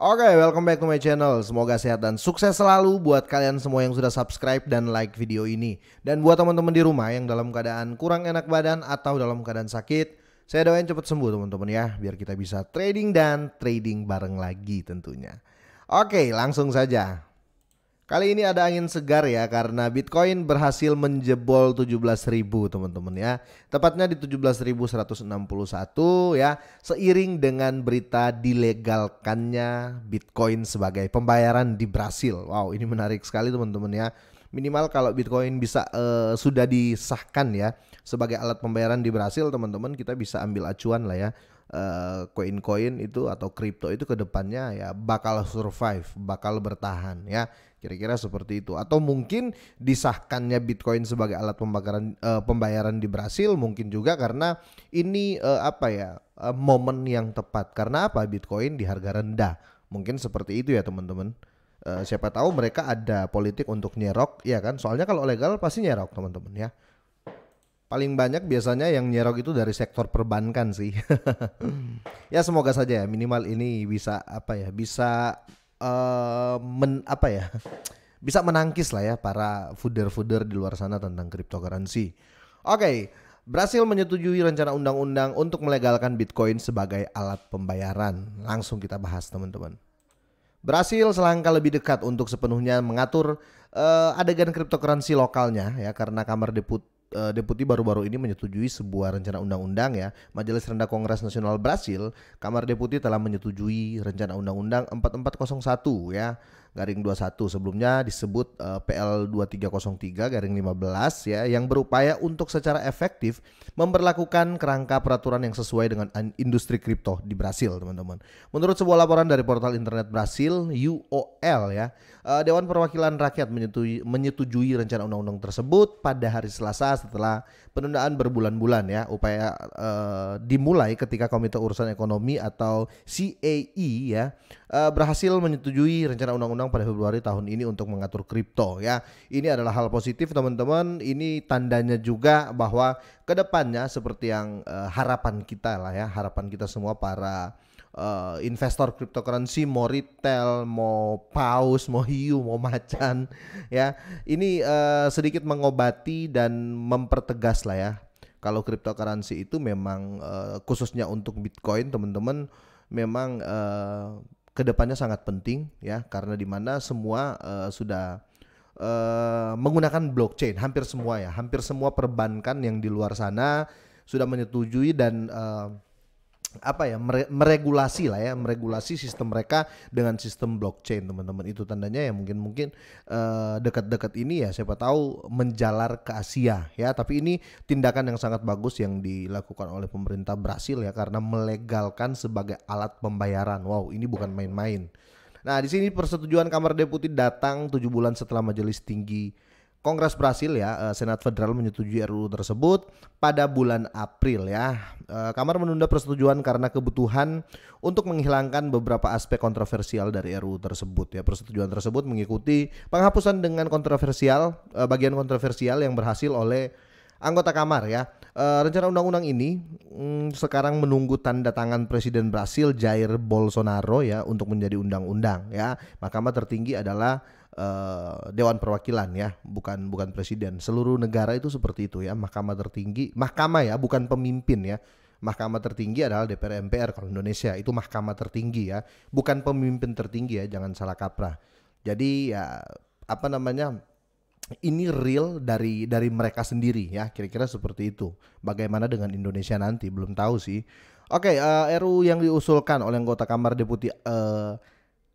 Oke, okay, welcome back to my channel. Semoga sehat dan sukses selalu buat kalian semua yang sudah subscribe dan like video ini. Dan buat teman-teman di rumah yang dalam keadaan kurang enak badan atau dalam keadaan sakit, saya doain cepat sembuh teman-teman ya, biar kita bisa trading dan trading bareng lagi tentunya. Oke, okay, langsung saja. Kali ini ada angin segar ya karena Bitcoin berhasil menjebol 17.000 teman-teman ya. Tepatnya di 17.161 ya, seiring dengan berita dilegalkannya Bitcoin sebagai pembayaran di Brasil. Wow, ini menarik sekali teman-teman ya. Minimal kalau Bitcoin bisa uh, sudah disahkan ya sebagai alat pembayaran di Brasil, teman-teman kita bisa ambil acuan lah ya Eh, koin-koin uh, itu atau kripto itu ke depannya ya bakal survive, bakal bertahan ya. Kira-kira seperti itu atau mungkin disahkannya Bitcoin sebagai alat pembayaran uh, eh, pembayaran di Brasil mungkin juga karena ini uh, apa ya uh, momen yang tepat. Karena apa? Bitcoin di harga rendah. Mungkin seperti itu ya teman-teman. Uh, siapa tahu mereka ada politik untuk nyerok ya kan. Soalnya kalau legal pasti nyerok teman-teman ya paling banyak biasanya yang nyerok itu dari sektor perbankan sih. ya semoga saja ya minimal ini bisa apa ya bisa uh, men apa ya bisa menangkis lah ya para fooder-fooder di luar sana tentang cryptocurrency. Oke, okay, Brasil menyetujui rencana undang-undang untuk melegalkan Bitcoin sebagai alat pembayaran. Langsung kita bahas teman-teman. Brasil selangkah lebih dekat untuk sepenuhnya mengatur uh, adegan cryptocurrency lokalnya ya karena Kamar Deput Eh, deputi baru-baru ini menyetujui sebuah rencana undang-undang ya. Majelis Rendah Kongres Nasional Brasil, Kamar Deputi telah menyetujui rencana undang-undang 4401 ya garing 21 sebelumnya disebut uh, PL 2303 garing 15 ya yang berupaya untuk secara efektif memperlakukan kerangka peraturan yang sesuai dengan industri kripto di Brasil teman-teman. Menurut sebuah laporan dari portal internet Brasil UOL ya uh, Dewan Perwakilan Rakyat menyetujui, menyetujui rencana undang-undang tersebut pada hari Selasa setelah penundaan berbulan-bulan ya upaya uh, dimulai ketika Komite Urusan Ekonomi atau CAE ya uh, berhasil menyetujui rencana undang-undang undang pada Februari tahun ini untuk mengatur kripto ya. Ini adalah hal positif teman-teman. Ini tandanya juga bahwa kedepannya seperti yang uh, harapan kita lah ya, harapan kita semua para uh, investor cryptocurrency mau retail, mau paus, mau hiu, mau macan ya. Ini uh, sedikit mengobati dan mempertegas lah ya. Kalau cryptocurrency itu memang uh, khususnya untuk Bitcoin teman-teman memang uh, kedepannya sangat penting ya karena di mana semua uh, sudah uh, menggunakan blockchain hampir semua ya hampir semua perbankan yang di luar sana sudah menyetujui dan uh, apa ya meregulasi lah ya meregulasi sistem mereka dengan sistem blockchain teman-teman itu tandanya ya mungkin mungkin uh, dekat-dekat ini ya siapa tahu menjalar ke Asia ya tapi ini tindakan yang sangat bagus yang dilakukan oleh pemerintah Brasil ya karena melegalkan sebagai alat pembayaran wow ini bukan main-main nah di sini persetujuan Kamar Deputi datang tujuh bulan setelah Majelis Tinggi Kongres Brasil ya, eh, Senat Federal menyetujui RUU tersebut pada bulan April ya. Eh, kamar menunda persetujuan karena kebutuhan untuk menghilangkan beberapa aspek kontroversial dari RUU tersebut ya. Persetujuan tersebut mengikuti penghapusan dengan kontroversial eh, bagian kontroversial yang berhasil oleh anggota kamar ya. Uh, rencana undang-undang ini mm, sekarang menunggu tanda tangan Presiden Brasil Jair Bolsonaro ya untuk menjadi undang-undang ya. Mahkamah tertinggi adalah uh, Dewan Perwakilan ya, bukan bukan presiden. Seluruh negara itu seperti itu ya, mahkamah tertinggi, mahkamah ya, bukan pemimpin ya. Mahkamah tertinggi adalah DPR MPR kalau Indonesia itu mahkamah tertinggi ya, bukan pemimpin tertinggi ya, jangan salah kaprah. Jadi ya apa namanya ini real dari dari mereka sendiri ya kira-kira seperti itu bagaimana dengan Indonesia nanti belum tahu sih oke okay, uh, eh, RU yang diusulkan oleh anggota Kamar Deputi uh,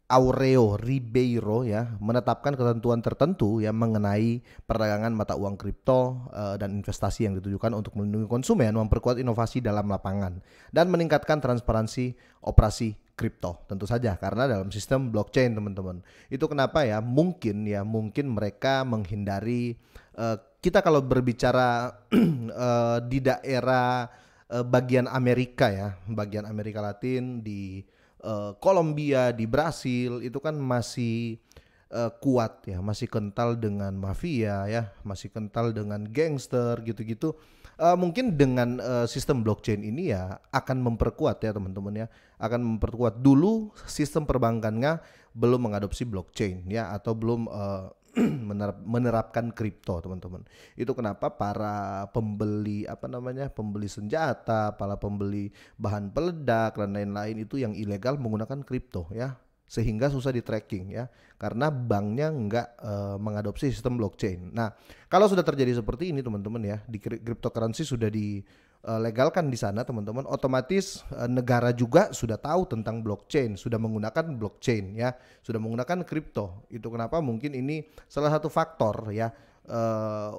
Aureo Ribeiro ya menetapkan ketentuan tertentu yang mengenai perdagangan mata uang kripto uh, dan investasi yang ditujukan untuk melindungi konsumen, memperkuat inovasi dalam lapangan dan meningkatkan transparansi operasi kripto tentu saja karena dalam sistem blockchain teman-teman itu kenapa ya mungkin ya mungkin mereka menghindari uh, kita kalau berbicara uh, di daerah uh, bagian Amerika ya bagian Amerika Latin di uh, Kolombia di Brasil itu kan masih uh, kuat ya, masih kental dengan mafia ya, masih kental dengan gangster gitu-gitu. Uh, mungkin dengan uh, sistem blockchain ini ya akan memperkuat ya teman-teman ya, akan memperkuat dulu sistem perbankannya belum mengadopsi blockchain ya atau belum uh, menerap, menerapkan kripto teman-teman itu kenapa para pembeli apa namanya pembeli senjata para pembeli bahan peledak dan lain-lain itu yang ilegal menggunakan kripto ya sehingga susah di tracking ya karena banknya nggak e, mengadopsi sistem blockchain. Nah kalau sudah terjadi seperti ini teman-teman ya di cryptocurrency sudah dilegalkan eh, di sana teman-teman otomatis eh, negara juga sudah tahu tentang blockchain sudah menggunakan blockchain ya sudah menggunakan kripto itu kenapa mungkin ini salah satu faktor ya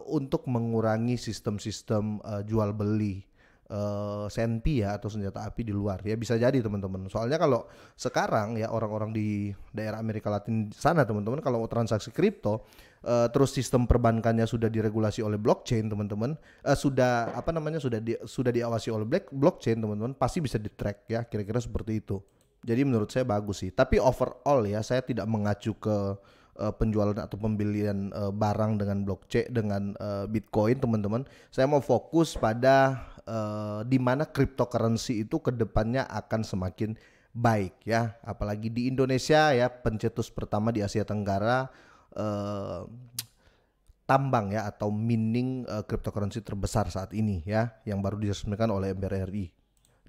untuk mengurangi sistem-sistem jual beli uh, senpi ya atau senjata api di luar ya bisa jadi teman-teman. Soalnya kalau sekarang ya orang-orang di daerah Amerika Latin sana teman-teman kalau transaksi kripto uh, terus sistem perbankannya sudah diregulasi oleh blockchain teman-teman uh, sudah apa namanya sudah di, sudah diawasi oleh black, blockchain teman-teman pasti bisa di track ya kira-kira seperti itu. Jadi menurut saya bagus sih. Tapi overall ya saya tidak mengacu ke penjualan atau pembelian barang dengan blockchain dengan Bitcoin teman-teman. Saya mau fokus pada uh, di mana cryptocurrency itu kedepannya akan semakin baik ya apalagi di Indonesia ya pencetus pertama di Asia Tenggara eh, tambang ya atau mining eh, cryptocurrency terbesar saat ini ya yang baru diresmikan oleh BRI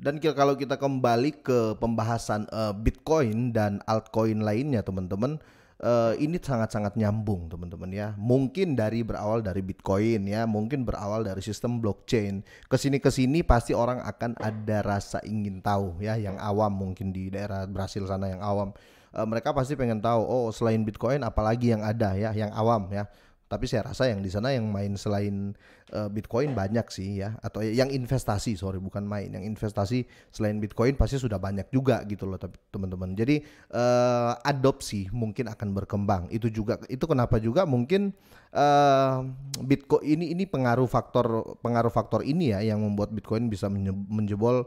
dan kalau kita kembali ke pembahasan eh, Bitcoin dan altcoin lainnya teman-teman uh, ini sangat-sangat nyambung teman-teman ya. Mungkin dari berawal dari Bitcoin ya, mungkin berawal dari sistem blockchain. Kesini kesini pasti orang akan ada rasa ingin tahu ya, yang awam mungkin di daerah Brasil sana yang awam. Uh, mereka pasti pengen tahu, oh selain Bitcoin apalagi yang ada ya, yang awam ya. Tapi saya rasa yang di sana yang main selain uh, Bitcoin banyak sih ya atau ya, yang investasi sorry bukan main yang investasi selain Bitcoin pasti sudah banyak juga gitu loh teman-teman jadi uh, adopsi mungkin akan berkembang itu juga itu kenapa juga mungkin uh, eh, Bitcoin ini ini pengaruh faktor pengaruh faktor ini ya yang membuat Bitcoin bisa menjebol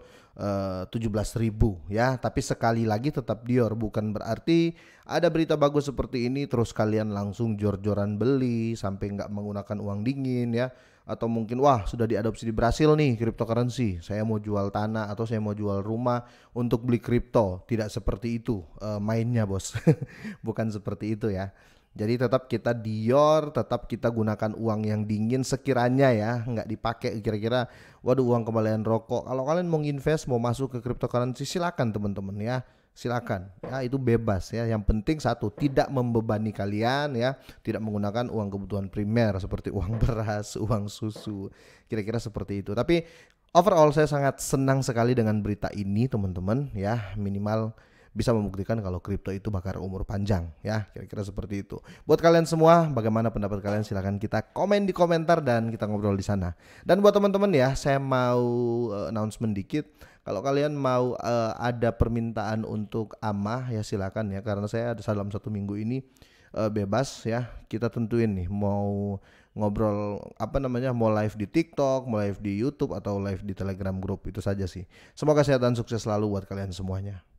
tujuh belas ribu ya tapi sekali lagi tetap Dior bukan berarti ada berita bagus seperti ini terus kalian langsung jor-joran beli sampai nggak menggunakan uang dingin ya atau mungkin wah sudah diadopsi di Brasil nih cryptocurrency saya mau jual tanah atau saya mau jual rumah untuk beli kripto tidak seperti itu uh, mainnya bos bukan seperti itu ya jadi tetap kita Dior, tetap kita gunakan uang yang dingin sekiranya ya, nggak dipakai kira-kira. Waduh uang kembalian rokok. Kalau kalian mau invest, mau masuk ke cryptocurrency silakan teman-teman ya silakan ya itu bebas ya yang penting satu tidak membebani kalian ya tidak menggunakan uang kebutuhan primer seperti uang beras uang susu kira-kira seperti itu tapi overall saya sangat senang sekali dengan berita ini teman-teman ya minimal bisa membuktikan kalau kripto itu bakar umur panjang ya kira-kira seperti itu buat kalian semua bagaimana pendapat kalian silahkan kita komen di komentar dan kita ngobrol di sana dan buat teman-teman ya saya mau uh, announcement dikit kalau kalian mau uh, ada permintaan untuk amah ya silakan ya karena saya ada dalam satu minggu ini uh, bebas ya kita tentuin nih mau ngobrol apa namanya mau live di TikTok, mau live di YouTube atau live di Telegram grup itu saja sih. Semoga sehat dan sukses selalu buat kalian semuanya.